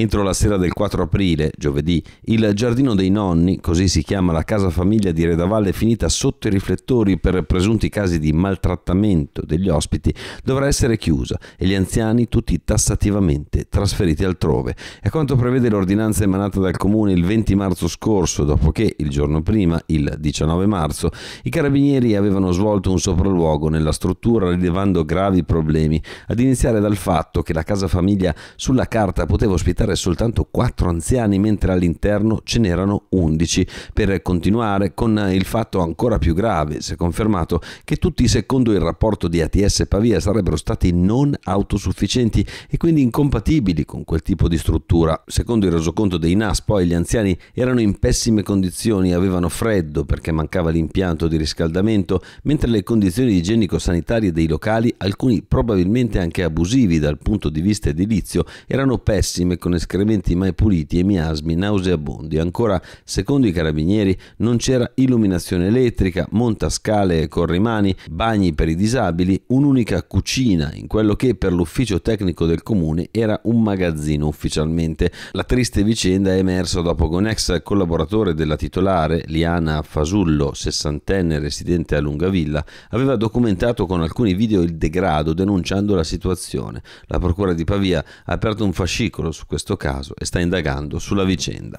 Entro la sera del 4 aprile, giovedì, il Giardino dei Nonni, così si chiama la casa famiglia di Redavalle finita sotto i riflettori per presunti casi di maltrattamento degli ospiti, dovrà essere chiusa e gli anziani tutti tassativamente trasferiti altrove. È quanto prevede l'ordinanza emanata dal Comune il 20 marzo scorso, dopo che il giorno prima, il 19 marzo, i carabinieri avevano svolto un sopralluogo nella struttura rilevando gravi problemi, ad iniziare dal fatto che la casa famiglia sulla carta poteva ospitare e soltanto 4 anziani, mentre all'interno ce n'erano 11. Per continuare con il fatto ancora più grave, si è confermato che tutti secondo il rapporto di ATS Pavia sarebbero stati non autosufficienti e quindi incompatibili con quel tipo di struttura. Secondo il resoconto dei NAS, poi gli anziani erano in pessime condizioni, avevano freddo perché mancava l'impianto di riscaldamento, mentre le condizioni igienico-sanitarie dei locali, alcuni probabilmente anche abusivi dal punto di vista edilizio, erano pessime con con escrementi mai puliti e miasmi nauseabondi. Ancora, secondo i carabinieri, non c'era illuminazione elettrica, montascale e corrimani, bagni per i disabili, un'unica cucina in quello che per l'ufficio tecnico del comune era un magazzino ufficialmente. La triste vicenda è emersa dopo che un ex collaboratore della titolare, Liana Fasullo, sessantenne residente a Lungavilla, aveva documentato con alcuni video il degrado denunciando la situazione. La procura di Pavia ha aperto un fascicolo su questo questo caso e sta indagando sulla vicenda.